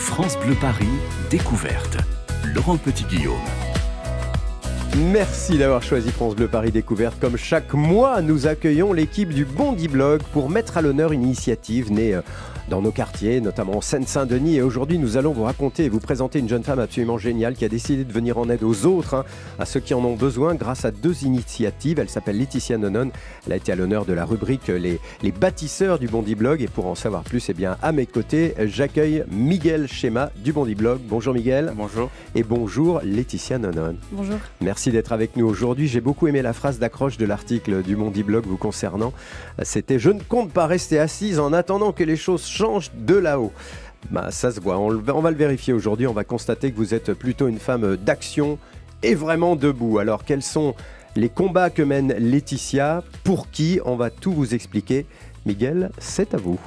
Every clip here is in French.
France Bleu Paris, découverte. Laurent Petit-Guillaume. Merci d'avoir choisi France Bleu Paris Découverte. Comme chaque mois, nous accueillons l'équipe du Bondi Blog pour mettre à l'honneur une initiative née euh, dans nos quartiers, notamment en Seine-Saint-Denis. Et aujourd'hui, nous allons vous raconter et vous présenter une jeune femme absolument géniale qui a décidé de venir en aide aux autres, hein, à ceux qui en ont besoin, grâce à deux initiatives. Elle s'appelle Laetitia Nonon. Elle a été à l'honneur de la rubrique les, les, bâtisseurs du Bondi Blog. Et pour en savoir plus, et eh bien, à mes côtés, j'accueille Miguel Schema du Bondi Blog. Bonjour Miguel. Bonjour. Et bonjour Laetitia Nonon. Bonjour. Merci d'être avec nous aujourd'hui. J'ai beaucoup aimé la phrase d'accroche de l'article du Bondi Blog vous concernant. C'était Je ne compte pas rester assise en attendant que les choses changent de là-haut. Bah, ça se voit, on, va le vérifier aujourd'hui, on va constater que vous êtes plutôt une femme euh, d'action et vraiment debout. Alors quels sont les combats que mène Laetitia Pour qui On va tout vous expliquer. Miguel, c'est à vous.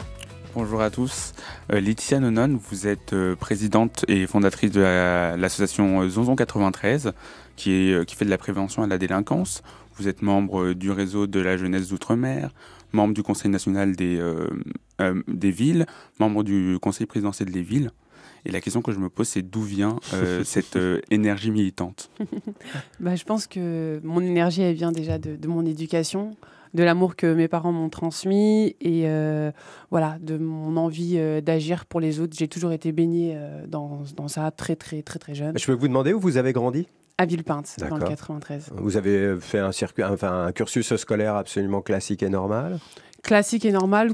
Bonjour à tous. Euh, Laetitia Nonon, vous êtes euh, présidente et fondatrice de l'association Zonzon 93, qui, qui fait de la prévention à la délinquance. Vous êtes membre du réseau de la jeunesse d'outre-mer membre du Conseil national des, euh, euh, des villes, membre du Conseil présidentiel des villes. Et la question que je me pose, c'est d'où vient euh, cette énergie militante bah, Je pense que mon énergie, elle vient déjà de, mon éducation, de l'amour que mes parents m'ont transmis et voilà, de mon envie d'agir pour les autres. J'ai toujours été baignée dans, dans, ça très, très, très, très jeune. Je peux vous demander où vous avez grandi à Villepinte, dans le 93. Vous avez fait un, circuit, enfin, un cursus scolaire absolument classique et normal Classique et normal,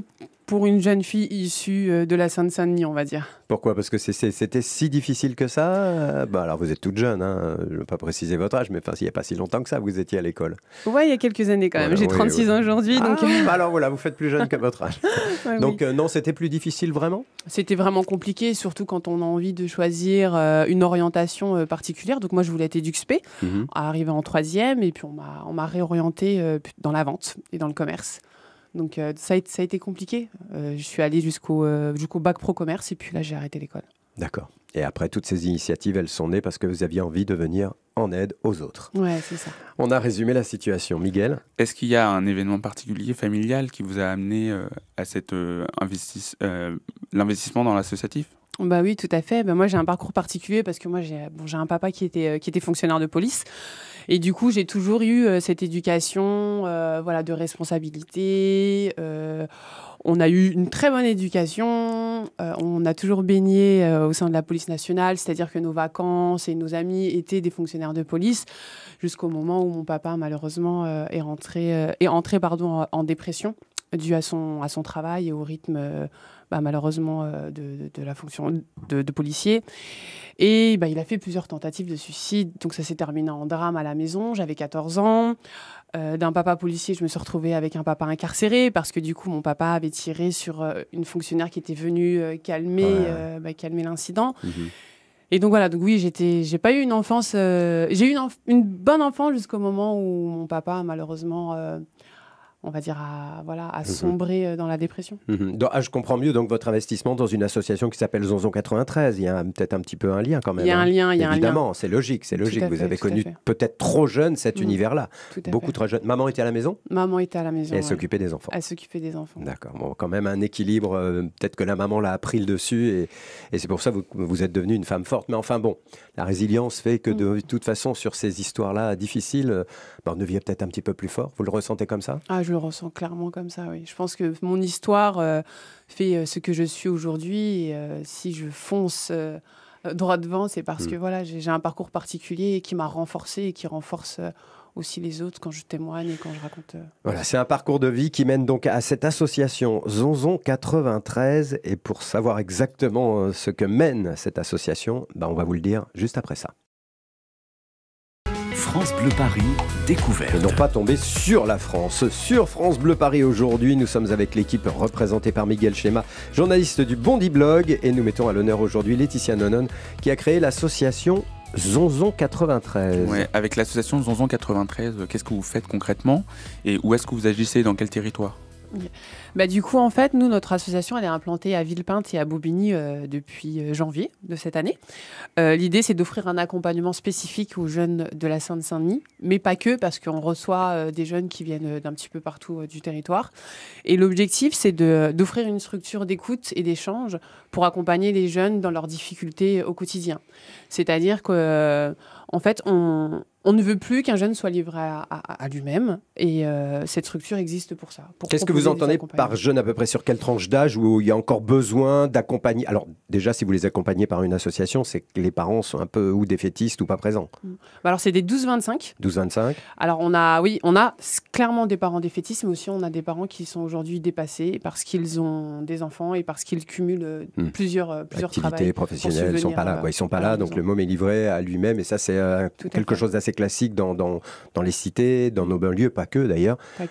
pour une jeune fille issue euh, de la sainte saint denis on va dire. Pourquoi Parce que c'était si difficile que ça bah Alors, vous êtes toute jeune, hein. je ne veux pas préciser votre âge, mais il n'y a pas si longtemps que ça, vous étiez à l'école. Oui, il y a quelques années quand même. J'ai 36 ans aujourd'hui. Ah, euh, bah, alors voilà, vous faites plus jeune que votre âge. donc, euh, non, c'était plus difficile vraiment C'était vraiment compliqué, surtout quand on a envie de choisir une orientation particulière. Donc, moi, je voulais être éduxpé, mhm. arrivé en troisième, et puis on m'a réorienté dans la vente et dans le commerce. Donc euh, ça, a, été compliqué. Euh, je suis allée euh, jusqu'au bac pro commerce et puis là j'ai arrêté l'école. D'accord. Et après toutes ces initiatives, elles sont nées parce que vous aviez envie de venir en aide aux autres. Ouais, c'est ça. On a résumé la situation, Miguel. Est-ce qu'il y a un événement particulier familial qui vous a amené à l'investissement dans l'associatif bah oui, tout à fait. Bah, moi, j'ai un parcours particulier parce que moi, j'ai bon, un papa qui était, qui était fonctionnaire de police. Et du coup, j'ai toujours eu euh, cette éducation euh, voilà, de responsabilité. Euh, on a eu une très bonne éducation. on a toujours baigné au sein de la police nationale, c'est-à-dire que nos vacances et nos amis étaient des fonctionnaires de police, jusqu'au moment où mon papa, malheureusement, est rentré, est entré pardon, en dépression dû à son, à son travail et au rythme, euh, bah, malheureusement, euh, de, de, la fonction de, policier. Et bah, il a fait plusieurs tentatives de suicide. Donc ça s'est terminé en drame à la maison. J'avais 14 ans. Euh, d'un papa policier, je me suis retrouvée avec un papa incarcéré parce que du coup, mon papa avait tiré sur une fonctionnaire qui était venue calmer, bah, calmer l'incident. Mhm. Et donc voilà, donc oui, j'étais, j'ai pas eu une enfance, j'ai eu une, bonne enfance jusqu'au moment où mon papa malheureusement on va dire, à, voilà, à mhm. sombrer euh, dans la dépression. Mhm. Ah, je comprends mieux donc votre investissement dans une association qui s'appelle Zonzon 93. Il y a peut-être un petit peu un lien quand même. Il y a hein. un lien, il y a Évidemment, un lien. c'est logique, c'est logique. Vous avez connu peut-être trop jeune cet mm. univers-là. Beaucoup trop jeune. Maman était à la maison Maman était à la maison. Et elle s'occupait des enfants. Elle s'occupait des enfants. D'accord. Bon, quand même un équilibre. Euh, peut-être que la maman l'a pris le dessus et, c'est pour ça que vous, êtes devenue une femme forte. Mais enfin bon, la résilience fait que de mm. toute façon, sur ces histoires-là difficiles, bah, on devient peut-être un petit peu plus fort. Vous le ressentez comme ça ah, je le ressens clairement comme ça, oui. Je pense que mon histoire euh, fait euh, ce que je suis aujourd'hui. Euh, si je fonce droit devant, c'est parce que mm. voilà, j'ai, un parcours particulier qui m'a renforcé et qui renforce aussi les autres quand je témoigne et quand je raconte. Voilà, c'est un parcours de vie qui mène donc à cette association Zonzon 93. Et pour savoir exactement ce que mène cette association, ben, on va vous le dire juste après ça. France Bleu Paris, découverte. Et non pas tomber sur la France. Sur France Bleu Paris aujourd'hui, nous sommes avec l'équipe représentée par Miguel Schema, journaliste du Bondi Blog. Et nous mettons à l'honneur aujourd'hui Laetitia Nonon, qui a créé l'association Zonzon 93. avec l'association Zonzon 93, qu'est-ce que vous faites concrètement Et où est-ce que vous agissez Dans quel territoire bah, du coup, en fait, nous, notre association, elle est implantée à Villepinte et à Bobigny euh, depuis euh, janvier de cette année. Euh, l'idée, c'est d'offrir un accompagnement spécifique aux jeunes de la Seine-Saint-Denis, mais pas que, parce qu'on reçoit des jeunes qui viennent d'un petit peu partout du territoire. Et l'objectif, c'est d'offrir une structure d'écoute et d'échange pour accompagner les jeunes dans leurs difficultés au quotidien. C'est-à-dire que, en fait, on, on ne veut plus qu'un jeune soit livré à, lui-même et euh, cette structure existe pour ça. Qu'est-ce que vous entendez par jeune à peu près sur quelle tranche d'âge où il y a encore besoin d'accompagner Alors déjà, si vous les accompagnez par une association, c'est que les parents sont un peu ou défaitistes ou pas présents. Mm. Bah alors c'est des 12-25. 12-25. Alors on a, oui, on a clairement des parents défaitistes, mais aussi on a des parents qui sont aujourd'hui dépassés parce qu'ils ont des enfants et parce qu'ils cumulent euh, mm. plusieurs, euh, plusieurs Activités professionnelles, ils ne sont pas là. ils sont pas là, donc le mot est livré à lui-même et ça c'est quelque chose d'assez classique dans, dans, les cités, dans nos banlieues, pas que d'ailleurs. Euh,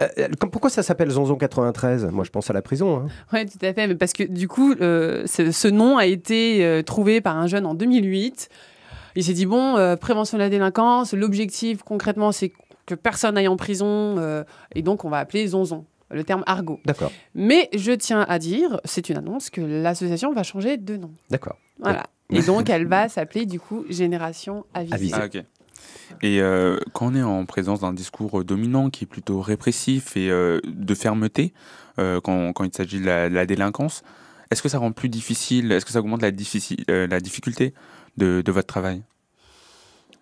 euh, pourquoi ça s'appelle Zonzon 93 Moi, je pense à la prison. Hein. Oui, tout à fait. parce que du coup, euh, ce, nom a été trouvé par un jeune en 2008. Il s'est dit, bon, prévention de la délinquance, l'objectif concrètement, c'est que personne n'aille en prison, et donc on va appeler Zonzon, le terme argot. D'accord. Mais je tiens à dire, c'est une annonce, que l'association va changer de nom. D'accord. Voilà. Et donc elle va s'appeler du coup Génération Avisée. Ah, et euh, quand on est en présence d'un discours euh, dominant qui est plutôt répressif et euh, de fermeté, quand, quand, il s'agit de, la, délinquance, est-ce que ça rend plus difficile, est-ce que ça augmente la, la difficulté de, de, votre travail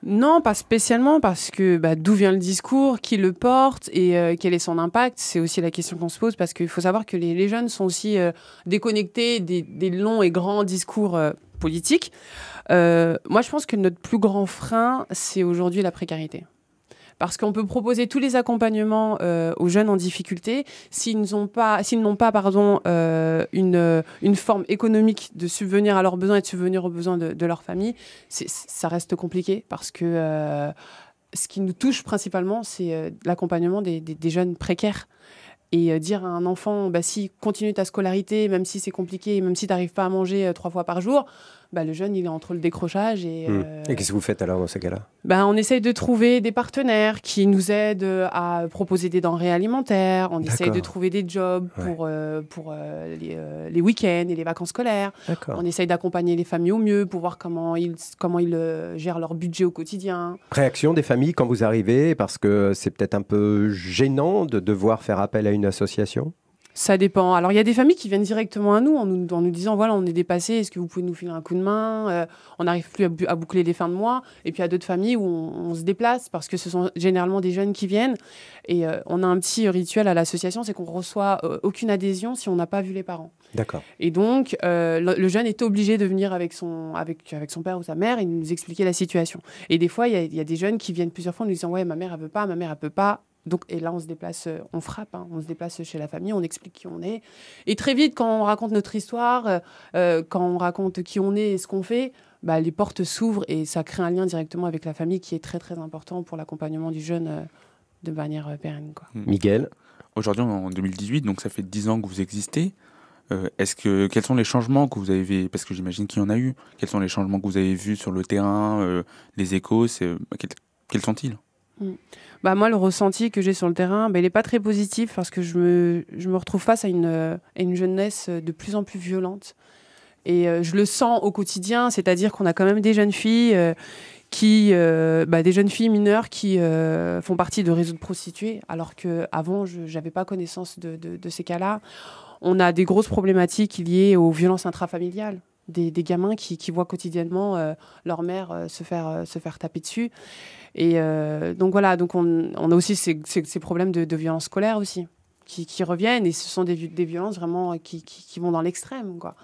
non, pas spécialement, parce que bah, d'où vient le discours, qui le porte et quel est son impact, c'est aussi la question qu'on se pose, parce qu'il faut savoir que les, les jeunes sont aussi déconnectés des, des, longs et grands discours politique. Euh, moi, je pense que notre plus grand frein, c'est aujourd'hui la précarité. Parce qu'on peut proposer tous les accompagnements euh, aux jeunes en difficulté. S'ils n'ont pas, pas pardon, euh, une, forme économique de subvenir à leurs besoins et de subvenir aux besoins de, leur famille, ça reste compliqué parce que ce qui nous touche principalement, c'est l'accompagnement des, jeunes précaires. Et euh, dire à un enfant, bah, si continue ta scolarité, même si c'est compliqué, même si tu n'arrives pas à manger euh, trois fois par jour, bah, le jeune, il est entre le décrochage et... Hmm. Euh, et qu'est-ce que vous faites alors dans ces cas-là bah, On essaye de trouver des partenaires qui nous aident à proposer des denrées alimentaires, on essaye de trouver des jobs pour, euh, pour euh, les, week-ends et les vacances scolaires, on essaye d'accompagner les familles au mieux pour voir comment ils, comment ils gèrent leur budget au quotidien. Réaction des familles quand vous arrivez, parce que c'est peut-être un peu gênant de devoir faire appel à une association ça dépend. Alors, il y a des familles qui viennent directement à nous en nous, disant voilà, on est dépassé, est-ce que vous pouvez nous filer un coup de main euh, On n'arrive plus à, boucler les fins de mois. Et puis, il y a d'autres familles où on, se déplace parce que ce sont généralement des jeunes qui viennent. Et euh, on a un petit rituel à l'association c'est qu'on reçoit euh, aucune adhésion si on n'a pas vu les parents. D'accord. Et donc, le, jeune est obligé de venir avec son, avec, avec son père ou sa mère et nous expliquer la situation. Et des fois, il y, a des jeunes qui viennent plusieurs fois en nous disant ouais, ma mère, elle veut pas, ma mère, elle peut pas. Donc, et là, on se déplace, euh, on frappe, hein, on se déplace chez la famille, on explique qui on est. Et très vite, quand on raconte notre histoire, euh, euh, quand on raconte qui on est et ce qu'on fait, bah, les portes s'ouvrent et ça crée un lien directement avec la famille qui est très très important pour l'accompagnement du jeune de manière pérenne. Hmm. Miguel Aujourd'hui, en 2018, donc ça fait 10 ans que vous existez. Est-ce que quels sont les changements que vous avez vus Parce que j'imagine qu'il y en a eu. Quels sont les changements que vous avez vus sur le terrain Les échos, quels sont-ils Mm. Bah moi, le ressenti que j'ai sur le terrain, bah, il n'est pas très positif parce que je me, je me retrouve face à une, euh, une jeunesse euh, de plus en plus violente. Et euh, je le sens au quotidien, c'est-à-dire qu'on a quand même des jeunes filles qui, bah, des jeunes filles mineures qui font partie de réseaux de prostituées, alors qu'avant, je n'avais pas connaissance de, ces cas-là. On a des grosses problématiques liées aux violences intrafamiliales. Des, gamins qui, qui voient quotidiennement leur mère se, faire, se faire taper dessus. Et euh, donc voilà, donc on, a aussi ces, problèmes de, violence scolaire aussi qui, reviennent et ce sont des, des violences vraiment qui, vont dans l'extrême. quoi.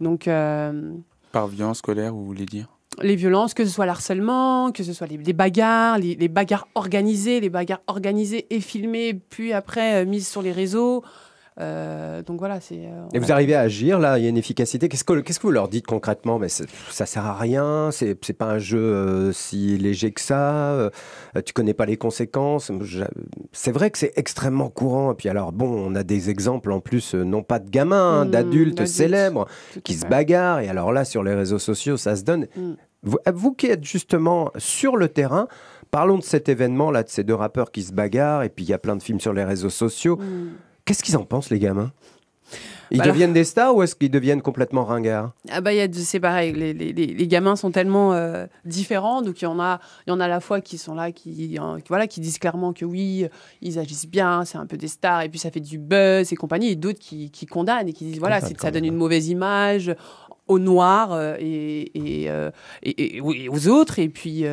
Donc. Euh, Par violence scolaire, vous voulez dire les violences, que ce soit l'harcèlement, que ce soit les, bagarres, les, bagarres organisées, les bagarres organisées et filmées, puis après euh, mises sur les réseaux. Euh, donc voilà, c'est. Euh, et vous arrivez à agir là, il y a une efficacité. Qu'est-ce que, qu'est-ce que vous leur dites concrètement Mais ça sert à rien, c'est, c'est pas un jeu euh, si léger que ça. tu connais pas les conséquences. C'est vrai que c'est extrêmement courant. Et puis alors bon, on a des exemples en plus, non pas de gamins, hein, mm, d'adultes, célèbres qui se bagarrent. Et alors là, sur les réseaux sociaux, ça se donne. Mm. Vous, qui êtes justement sur le terrain. Parlons de cet événement là, de ces deux rappeurs qui se bagarrent, et puis il y a plein de films sur les réseaux sociaux. Mm. Qu'est-ce qu'ils en pensent, les gamins ils bah, deviennent des stars ou est-ce qu'ils deviennent complètement ringards Ah bah c'est pareil, les, gamins sont tellement euh, différents, donc il y en a, il y en a à la fois qui sont là, qui, voilà, qui disent clairement que oui, ils agissent bien, c'est un peu des stars, et puis ça fait du buzz et compagnie, et d'autres qui, condamnent et qui disent voilà, ah, ça, ça donne une mauvaise image aux noirs euh, euh, et, aux autres, et puis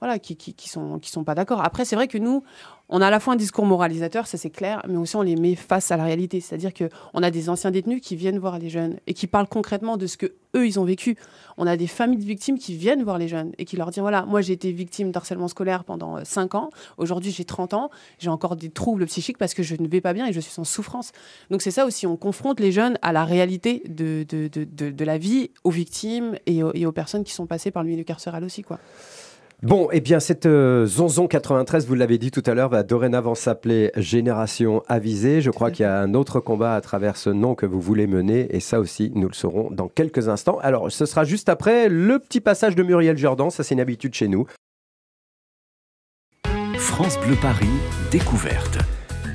voilà, qui, qui, qui, sont, qui sont pas d'accord. Après, c'est vrai que nous, on a à la fois un discours moralisateur, ça c'est clair, mais aussi on les met face à la réalité. C'est-à-dire qu'on a des anciens détenus qui viennent voir les jeunes et qui parlent concrètement de ce que eux ils ont vécu. On a des familles de victimes qui viennent voir les jeunes et qui leur disent voilà, moi j'ai été victime d'harcèlement scolaire pendant 5 euh, ans, aujourd'hui j'ai 30 ans, j'ai encore des troubles psychiques parce que je ne vais pas bien et je suis en souffrance. Donc c'est ça aussi, on confronte les jeunes à la réalité de, la vie, aux victimes et aux, personnes qui sont passées par le milieu carcéral aussi. quoi. Bon, eh bien, cette euh, Zonzon 93, vous l'avez dit tout à l'heure, va dorénavant s'appeler Génération Avisée. Je crois qu'il y a un autre combat à travers ce nom que vous voulez mener, et ça aussi, nous le saurons dans quelques instants. Alors, ce sera juste après le petit passage de Muriel Jordan, ça c'est une habitude chez nous. France Bleu Paris, découverte.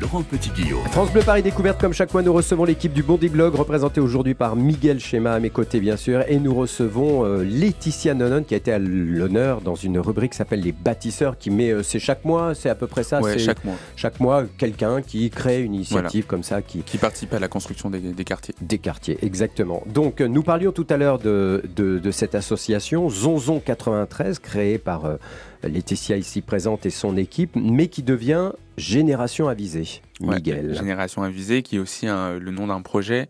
Laurent Petit-Guillaume. France Bleu Paris Découverte, comme chaque mois, nous recevons l'équipe du Bondi Blog, représentée aujourd'hui par Miguel Schema à mes côtés, bien sûr. Et nous recevons euh, Laetitia Nonon, qui a été à l'honneur dans une rubrique qui s'appelle Les bâtisseurs, qui met, euh, c'est chaque mois, c'est à peu près ça. c'est chaque mois. Chaque mois, quelqu'un qui crée une initiative comme ça. Qui... qui participe à la construction des, quartiers. Des quartiers, exactement. Donc, euh, nous parlions tout à l'heure de, cette association, Zonzon 93, créée par. Laetitia ici présente et son équipe, mais qui devient Génération Avisée, Miguel. Génération Avisée, qui est aussi le nom d'un projet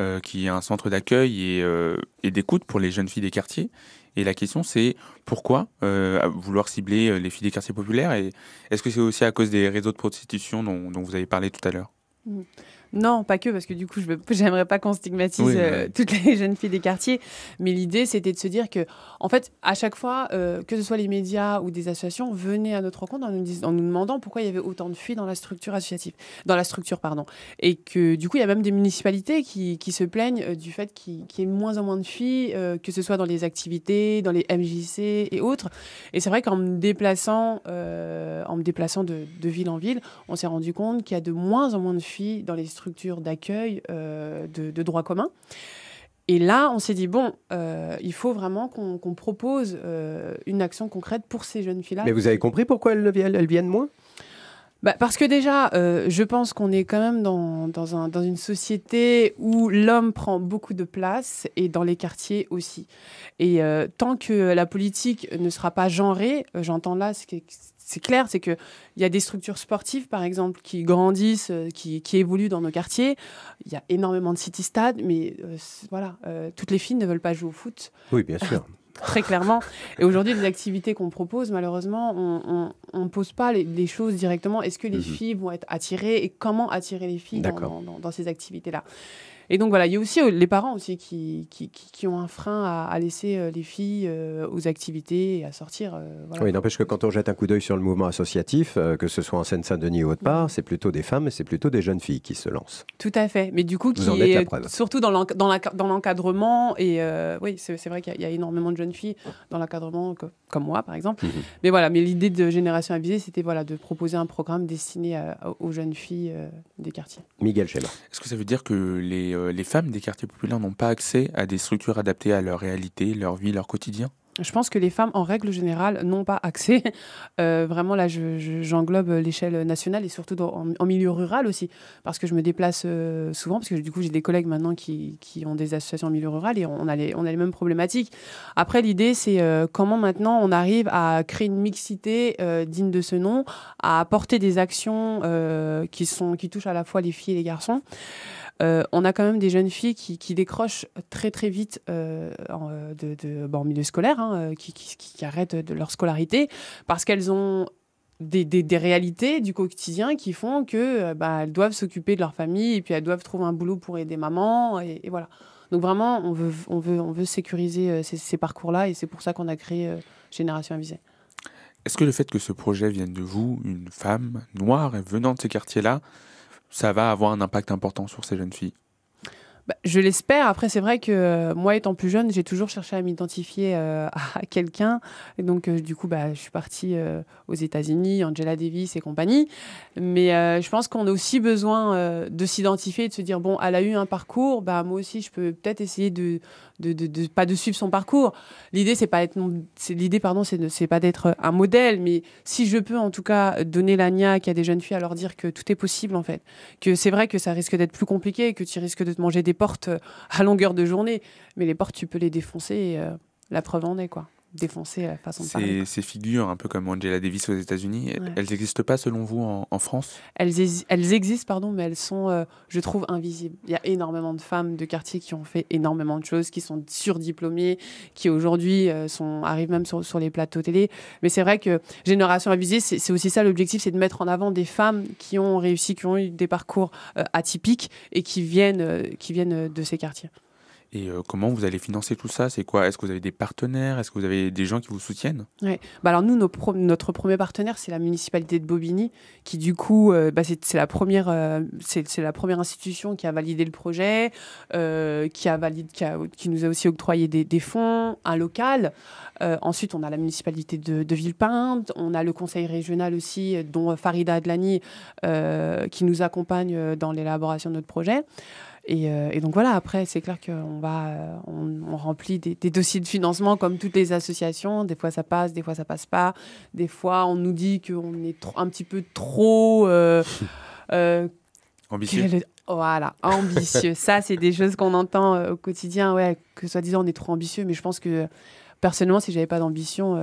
euh, qui est un centre d'accueil euh, et, d'écoute pour les jeunes filles des quartiers. Et la question, c'est pourquoi euh, vouloir cibler les filles des quartiers populaires Et est-ce que c'est aussi à cause des réseaux de prostitution dont, vous avez parlé tout à l'heure mmh. Non, pas que, parce que du coup, je j'aimerais pas qu'on stigmatise euh, bah toutes les jeunes filles des quartiers. Mais l'idée, c'était de se dire que, en fait, à chaque fois, euh, que ce soit les médias ou des associations, venaient à notre rencontre en nous, demandant pourquoi il y avait autant de filles dans la structure associative, dans la structure, pardon. Et que du coup, il y a même des municipalités qui, se plaignent euh, du fait qu'il y ait moins en moins de filles, que ce soit dans les activités, dans les MJC et autres. Et c'est vrai qu'en me déplaçant, en me déplaçant de, de ville en ville, on s'est rendu compte qu'il y a de moins en moins de filles dans les structures d'accueil euh, de, de, droit commun. Et là, on s'est dit, bon, euh, il faut vraiment qu'on propose euh, une action concrète pour ces jeunes filles-là. Mais vous avez compris pourquoi elles viennent moins bah Parce que déjà, euh, je pense qu'on est quand même dans, dans, un, dans une société où l'homme prend beaucoup de place et dans les quartiers aussi. Et euh, tant que la politique ne sera pas genrée, euh, j'entends là ce qui c'est clair, c'est qu'il y a des structures sportives, par exemple, qui grandissent, qui, qui évoluent dans nos quartiers. Il y a énormément de city-stades, mais voilà, toutes les filles ne veulent pas jouer au foot. Oui, bien sûr. très clairement. Et aujourd'hui, les activités qu'on propose, malheureusement, on ne pose pas les, choses directement. Est-ce que les mhm. filles vont être attirées et comment attirer les filles dans ces activités-là et donc voilà, il y a aussi euh, les parents aussi qui, qui, qui ont un frein à, laisser euh, les filles euh, aux activités et à sortir. Oui, n'empêche que quand on jette un coup d'œil sur le mouvement associatif, que ce soit en Seine-Saint-Denis ou autre part, c'est plutôt des femmes et c'est plutôt des jeunes filles qui se lancent. Tout à fait, mais du coup, qui est surtout dans l'encadrement, et oui, c'est vrai qu'il y, a énormément de jeunes filles dans l'encadrement, comme moi par exemple. Mhm. Mais voilà, mais l'idée de Génération Avisée, c'était voilà, de proposer un programme destiné aux jeunes filles des quartiers. Miguel Chema. Est-ce que ça veut dire que les euh, les femmes des quartiers populaires n'ont pas accès à des structures adaptées à leur réalité, leur vie, leur quotidien je pense que les femmes, en règle générale, n'ont pas accès. Euh, vraiment, là, j'englobe euh, l'échelle nationale et surtout en, milieu rural aussi, parce que je me déplace souvent, parce que du coup, j'ai des collègues maintenant qui, ont des associations en milieu rural et on a les, mêmes problématiques. Après, l'idée, c'est comment maintenant on arrive à créer une mixité digne de ce nom, à apporter des actions qui, qui touchent à la fois les filles et les garçons. Euh, on a quand même des jeunes filles qui, décrochent très très vite euh, en, euh, de, bah, milieu scolaire, hein, qui, arrêtent de leur scolarité parce qu'elles ont des, réalités du quotidien qui font que bah, elles doivent s'occuper de leur famille et puis elles doivent trouver un boulot pour aider maman et, voilà. Donc vraiment, on veut, sécuriser ces, parcours-là et c'est pour ça qu'on a créé Génération Avisée. Est-ce que le fait que ce projet vienne de vous, une femme noire et venant de ces quartiers-là, ça va avoir un impact important sur ces jeunes filles. Bah, je l'espère. Après, c'est vrai que euh, moi, étant plus jeune, j'ai toujours cherché à m'identifier euh, à quelqu'un. Et donc, euh, du coup, bah, je suis partie aux États-Unis, Angela Davis et compagnie. Mais je pense qu'on a aussi besoin de s'identifier de se dire bon, elle a eu un parcours, bah, moi aussi, je peux peut-être essayer de, de, pas de suivre son parcours. L'idée, c'est pas être l'idée, pardon, c'est pas d'être un modèle, mais si je peux, en tout cas, donner la niaque à des jeunes filles, à leur dire que tout est possible, en fait. Que c'est vrai que ça risque d'être plus compliqué, que tu risques de te manger des portes euh, à longueur de journée. Mais les portes, tu peux les défoncer. Et, euh, la preuve en est, quoi défoncer Ces figures, un peu comme Angela Davis aux États-Unis, elles n'existent pas selon vous en, France elles, existent, pardon, mais elles sont, euh, je trouve, invisibles. Il y a énormément de femmes de quartier qui ont fait énormément de choses, qui sont surdiplômées, qui aujourd'hui euh, sont arrivent même sur, les plateaux télé. Mais c'est vrai que Génération Invisible, c'est aussi ça l'objectif, c'est de mettre en avant des femmes qui ont réussi, qui ont eu des parcours euh, atypiques et qui viennent, qui viennent de ces quartiers. Et euh, comment vous allez financer tout ça C'est quoi Est-ce que vous avez des partenaires Est-ce que vous avez des gens qui vous soutiennent ouais. bah Alors nous, notre premier partenaire, c'est la municipalité de Bobigny, qui du coup, euh, bah, c'est la, première, euh, c'est la première institution qui a validé le projet, qui, a valide, qui, nous a aussi octroyé des, fonds, un local. ensuite, on a la municipalité de, de, Villepinte, on a le conseil régional aussi, dont Farida Adlani, qui nous accompagne dans l'élaboration de notre projet. Euh, et, donc voilà, après, c'est clair qu'on va, euh, on, remplit des, dossiers de financement comme toutes les associations. Des fois ça passe, des fois ça passe pas. Des fois on nous dit qu'on est un petit peu trop euh, ambitieux. Voilà, ambitieux. ça, c'est des choses qu'on entend au quotidien. Ouais, que soi-disant on est trop ambitieux, mais je pense que personnellement, si j'avais pas d'ambition,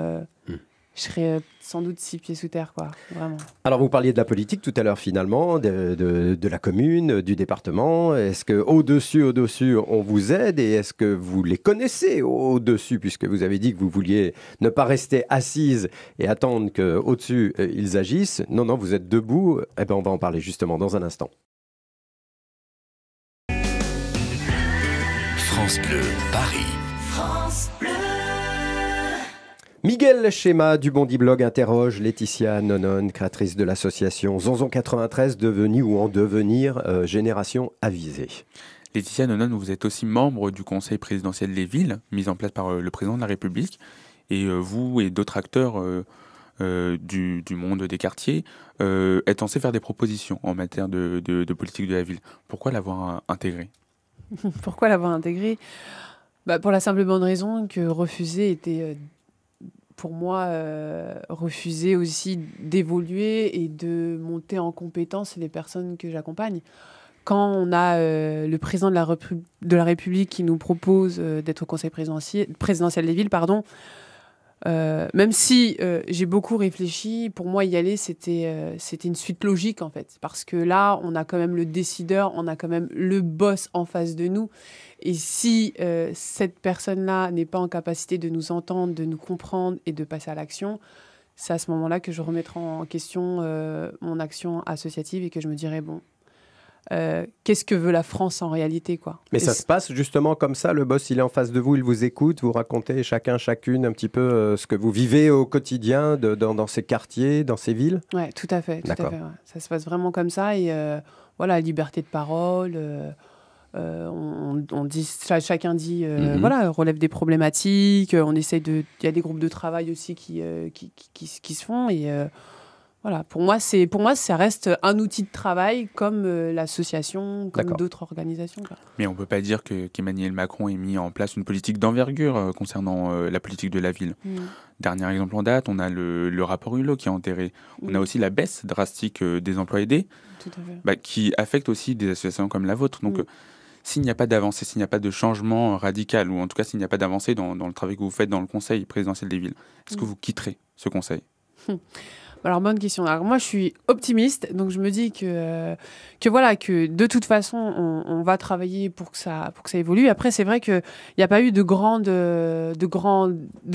hmm je serais euh, sans doute six pieds sous terre, quoi, vraiment. Alors, vous parliez de la politique tout à l'heure, finalement, de, de, la commune, du département. Est-ce que au-dessus, au-dessus, on vous aide et est-ce que vous les connaissez au-dessus, puisque vous avez dit que vous vouliez ne pas rester assise et attendre qu'au-dessus, euh, ils agissent Non, non, vous êtes debout. Eh bien, on va en parler justement dans un instant. France Bleu, Paris. Miguel Schema du Bondi Blog interroge Laetitia Nonon, créatrice de l'association Zonzon 93, devenue ou en devenir euh, génération avisée. Laetitia Nonon, vous êtes aussi membre du conseil présidentiel des villes, mis en place par euh, le président de la République. Et euh, vous et d'autres acteurs du, monde des quartiers êtes censés faire des propositions en matière de, politique de la ville. Pourquoi l'avoir intégrée Pourquoi l'avoir intégrée bah, Pour la simple bonne raison que refuser était pour moi, euh, refuser aussi d'évoluer et de monter en compétence les personnes que j'accompagne. Quand on a euh, le président de la, de la, République qui nous propose euh, d'être au conseil présidentiel, présidentiel des villes, pardon, euh, même si euh, j'ai beaucoup réfléchi, pour moi y aller c'était euh, c'était une suite logique en fait, parce que là on a quand même le décideur, on a quand même le boss en face de nous, et si cette personne-là n'est pas en capacité de nous entendre, de nous comprendre et de passer à l'action, c'est à ce moment-là que je remettrai en question mon action associative et que je me dirai bon euh, qu'est-ce que veut la France en réalité quoi. Mais ça se passe justement comme ça, le boss il est en face de vous, il vous écoute, vous racontez chacun, chacune un petit peu euh, ce que vous vivez au quotidien dans, ces quartiers, dans ces villes Oui, tout à fait, tout à fait ça se passe vraiment comme ça et euh, voilà, liberté de parole, on, dit, chacun dit, mhm. voilà, relève des problématiques, on essaie de, il y a des groupes de travail aussi qui, qui, qui, qui se font et voilà, pour moi, c'est pour moi, ça reste un outil de travail comme euh, l'association, comme d'autres organisations. Mais on ne peut pas dire qu'Emmanuel Macron ait mis en place une politique d'envergure euh, concernant euh, la politique de la ville. Mm. Dernier exemple en date, on a le, rapport Hulot qui est enterré. On a mm. aussi la baisse drastique des emplois aidés, bah, qui affecte aussi des associations comme la vôtre. Donc, mm. s'il n'y a pas d'avancée, s'il n'y a pas de changement radical, ou en tout cas s'il n'y a pas d'avancée dans, dans, le travail que vous faites dans le conseil présidentiel des villes, est-ce que vous quitterez ce conseil Alors bonne question. Alors moi je suis optimiste, donc je me dis que que voilà que de toute façon on, va travailler pour que ça pour que ça évolue. Après c'est vrai que il n'y a pas eu de grandes de de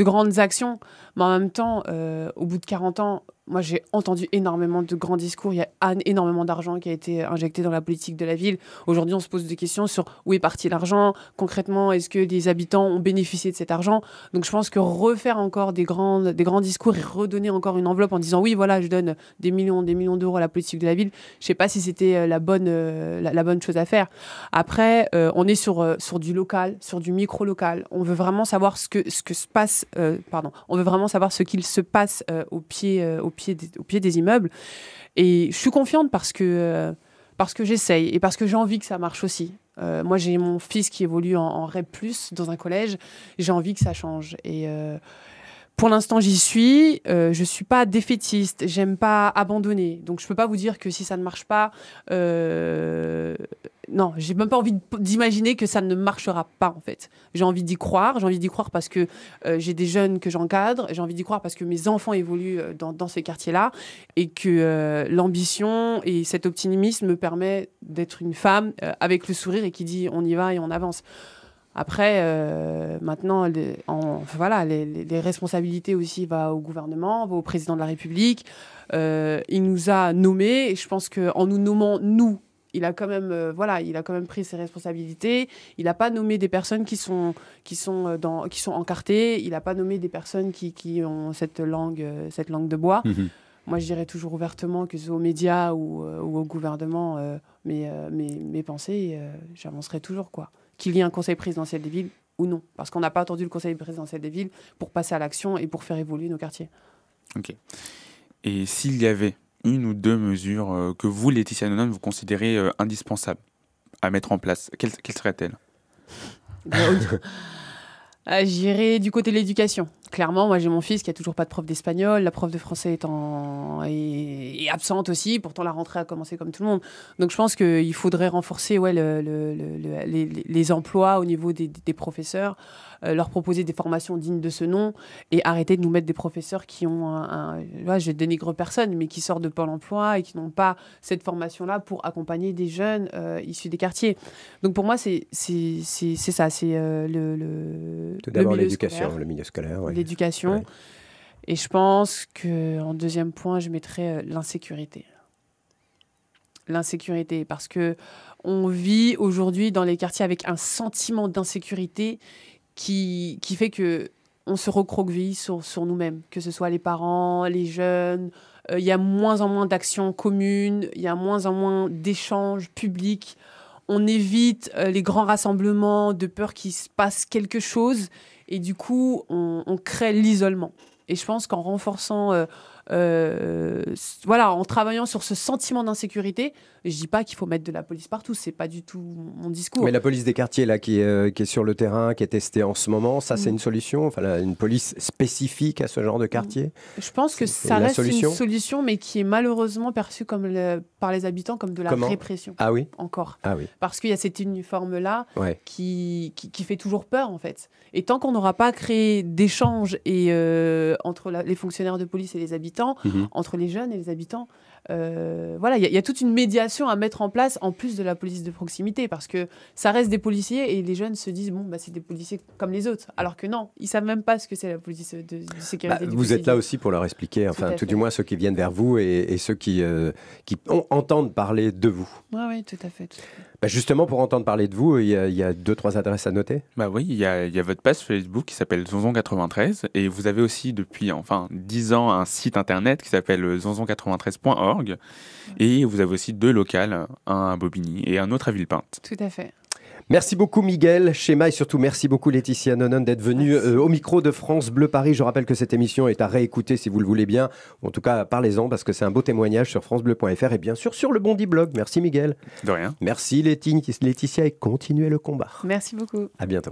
grandes actions mais en même temps, euh, au bout de 40 ans, moi j'ai entendu énormément de grands discours. Il y a énormément d'argent qui a été injecté dans la politique de la ville. Aujourd'hui, on se pose des questions sur où est parti l'argent. Concrètement, est-ce que les habitants ont bénéficié de cet argent Donc je pense que refaire encore des, grandes, des grands discours et redonner encore une enveloppe en disant oui, voilà, je donne des millions, des millions d'euros à la politique de la ville, je ne sais pas si c'était euh, la bonne, euh, la, bonne chose à faire. Après, on est sur, sur du local, sur du micro-local. On veut vraiment savoir ce que, ce que se passe. pardon, on veut vraiment savoir ce qu'il se passe euh, au, pied, euh, au, pied des, au pied des immeubles. Et je suis confiante parce que, euh, parce que j'essaye et parce que j'ai envie que ça marche aussi. moi, j'ai mon fils qui évolue en, REP, dans un collège. J'ai envie que ça change. Et, pour l'instant, j'y suis. Je euh, je suis pas défaitiste. J'aime pas abandonner. Donc, je ne peux pas vous dire que si ça ne marche pas, euh... non, j'ai même pas envie d'imaginer que ça ne marchera pas en fait. J'ai envie d'y croire. J'ai envie d'y croire parce que euh, j'ai des jeunes que j'encadre. J'ai envie d'y croire parce que mes enfants évoluent euh, dans, dans ces quartiers-là et que l'ambition et cet optimisme me permet d'être une femme avec le sourire et qui dit on y va et on avance. Après, euh, maintenant, les, voilà, les, responsabilités aussi vont au gouvernement, vont au président de la République. Euh, il nous a nommés et je pense qu'en nous nommant, nous, il a quand même, euh, voilà, il a quand même pris ses responsabilités. Il n'a pas nommé des personnes qui sont, qui sont, dans, qui sont encartées. Il n'a pas nommé des personnes qui, qui ont cette langue, cette langue de bois. Mhm. moi, je dirais toujours ouvertement que ce aux médias ou, au gouvernement, Mais mes, mes, pensées, j'avancerai toujours, quoi qu'il y ait un conseil présidentiel des villes ou non. Parce qu'on n'a pas attendu le conseil présidentiel des villes pour passer à l'action et pour faire évoluer nos quartiers. Ok. Et s'il y avait une ou deux mesures euh, que vous, Laetitia Nonon, vous considérez euh, indispensables à mettre en place, quelles, seraient-elles bah, ah, J'irai du côté de l'éducation clairement, moi j'ai mon fils qui a toujours pas de prof d'espagnol, la prof de français est, est... absente aussi, pourtant la rentrée a commencé comme tout le monde. Donc je pense qu'il faudrait renforcer les, emplois au niveau des, professeurs, euh, leur proposer des formations dignes de ce nom et arrêter de nous mettre des professeurs qui ont un, Ouais, je dénigre personne, mais qui sortent de Pôle emploi et qui n'ont pas cette formation-là pour accompagner des jeunes euh, issus des quartiers. Donc pour moi c'est ça, c'est euh, le, le... Tout d'abord l'éducation, le milieu scolaire. oui l'éducation. Et je pense que en deuxième point, je mettrais euh, l'insécurité. L'insécurité, parce que on vit aujourd'hui dans les quartiers avec un sentiment d'insécurité qui, fait que on se recroqueville sur, nous-mêmes, que ce soit les parents, les jeunes. Euh, il y a moins en moins d'actions communes, il y a moins en moins d'échanges publics. On évite euh, les grands rassemblements de peur qu'il se passe quelque chose et du coup, on, crée l'isolement. Et je pense qu'en renforçant euh, euh, voilà, en travaillant sur ce sentiment d'insécurité, je dis pas qu'il faut mettre de la police partout, c'est pas du tout mon discours. Mais la police des quartiers là, qui est, euh, sur le terrain, qui est testée en ce moment, ça c'est mm. une solution, enfin une police spécifique à ce genre de quartier. Mm. Je pense que ça reste une solution, mais qui est malheureusement perçue comme par les habitants comme de la répression. Ah oui. Encore. Ah oui. Parce qu'il y a cette uniforme là qui, qui, fait toujours peur en fait. Et tant qu'on n'aura pas créé d'échanges et euh, entre les fonctionnaires de police et les habitants Mhm. entre les jeunes et les habitants. Euh, voilà, il y, a toute une médiation à mettre en place en plus de la police de proximité parce que ça reste des policiers et les jeunes se disent bon bah c'est des policiers comme les autres alors que non ils savent même pas ce que c'est la police de, bah, sécurité. vous êtes là aussi pour leur expliquer enfin tout, du moins ceux qui viennent vers vous et, ceux qui euh, qui entendent parler de vous. Oui oui tout à fait. Tout à fait. Bah, justement, pour entendre parler de vous, il y, a, il y, deux, trois adresses à noter Bah oui, il y a, votre page Facebook qui s'appelle Zonzon93 et vous avez aussi depuis enfin 10 ans un site internet qui s'appelle zonzon93.org et vous avez aussi deux locales, un à Bobigny et un autre à Villepinte. Tout à fait. Merci beaucoup Miguel, Schéma et surtout merci beaucoup Laetitia Nonon d'être venue euh, au micro de France Bleu Paris. Je rappelle que cette émission est à réécouter si vous le voulez bien. En tout cas, parlez-en parce que c'est un beau témoignage sur francebleu.fr et bien sûr sur le Bondi Blog. Merci Miguel. De rien. Merci Laetitia et continuez le combat. Merci beaucoup. À bientôt.